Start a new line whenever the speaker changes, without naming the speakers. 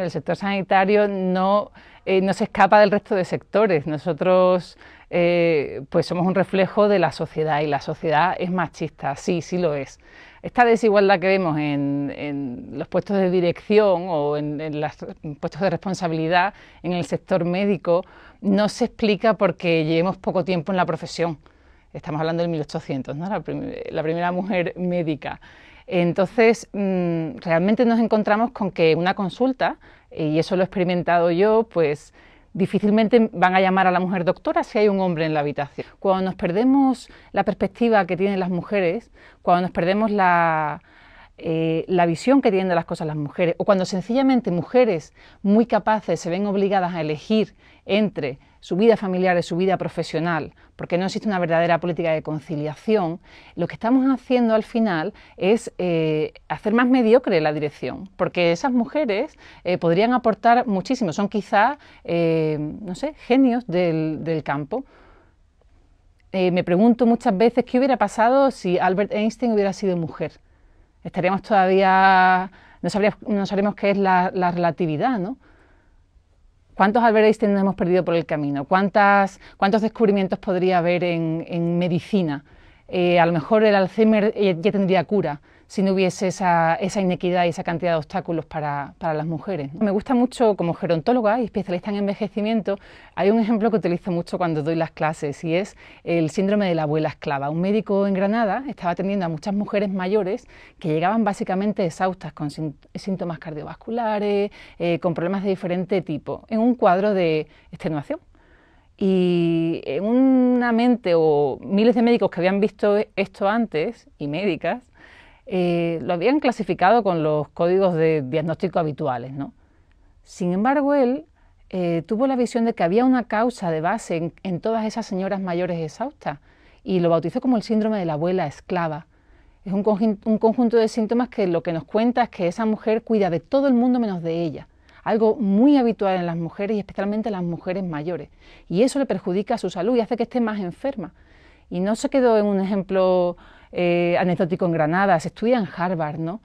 el sector sanitario no, eh, no, se escapa del resto de sectores. Nosotros eh, pues somos un reflejo de la sociedad y la sociedad es machista, sí, sí lo es. Esta desigualdad que vemos en, los puestos de dirección o en, los puestos de responsabilidad en el sector médico no se explica porque llevemos poco tiempo en la profesión. Estamos hablando del 1800, ¿no? la primera mujer médica. Entonces, mm, realmente nos encontramos con que una consulta, eh, y eso lo he experimentado yo, pues difícilmente van a llamar a la mujer doctora si hay un hombre en la habitación. Cuando nos perdemos la perspectiva que tienen las mujeres, cuando nos perdemos la, eh, la visión que tienen de las cosas las mujeres, o cuando sencillamente mujeres muy capaces se ven obligadas a elegir entre su vida familiar y su vida profesional, porque no existe una verdadera política de conciliación, lo que estamos haciendo al final es eh, hacer más mediocre la dirección, porque esas mujeres eh, podrían aportar muchísimo, son quizás, no sé, genios del, del campo. me pregunto muchas veces qué hubiera pasado si Albert Einstein hubiera sido mujer estaríamos todavía, no, sabríamos, sabremos qué es la, relatividad, ¿no? ¿Cuántos Albert hemos perdido por el camino? ¿Cuántas, ¿Cuántos descubrimientos podría haber en, medicina? Eh, a lo mejor el Alzheimer eh, ya tendría cura si no hubiese esa, inequidad y esa cantidad de obstáculos para, las mujeres. Me gusta mucho, como gerontóloga y especialista en envejecimiento, hay un ejemplo que utilizo mucho cuando doy las clases y es el síndrome de la abuela esclava. Un médico en Granada estaba atendiendo a muchas mujeres mayores que llegaban básicamente exhaustas con síntomas cardiovasculares, eh, con problemas de diferente tipo, en un cuadro de extenuación. Y en una mente o miles de médicos que habían visto esto antes, y médicas, eh, lo habían clasificado con los códigos de diagnóstico habituales. ¿no? Sin embargo, él eh, tuvo la visión de que había una causa de base en, todas esas señoras mayores exhaustas y lo bautizó como el síndrome de la abuela esclava. Es un, un conjunto de síntomas que lo que nos cuenta es que esa mujer cuida de todo el mundo menos de ella algo muy habitual en las mujeres y especialmente en las mujeres mayores. Y eso le perjudica su salud y hace que esté más enferma. Y no se quedó en un ejemplo eh, anecdótico en Granada, se estudia en Harvard, ¿no?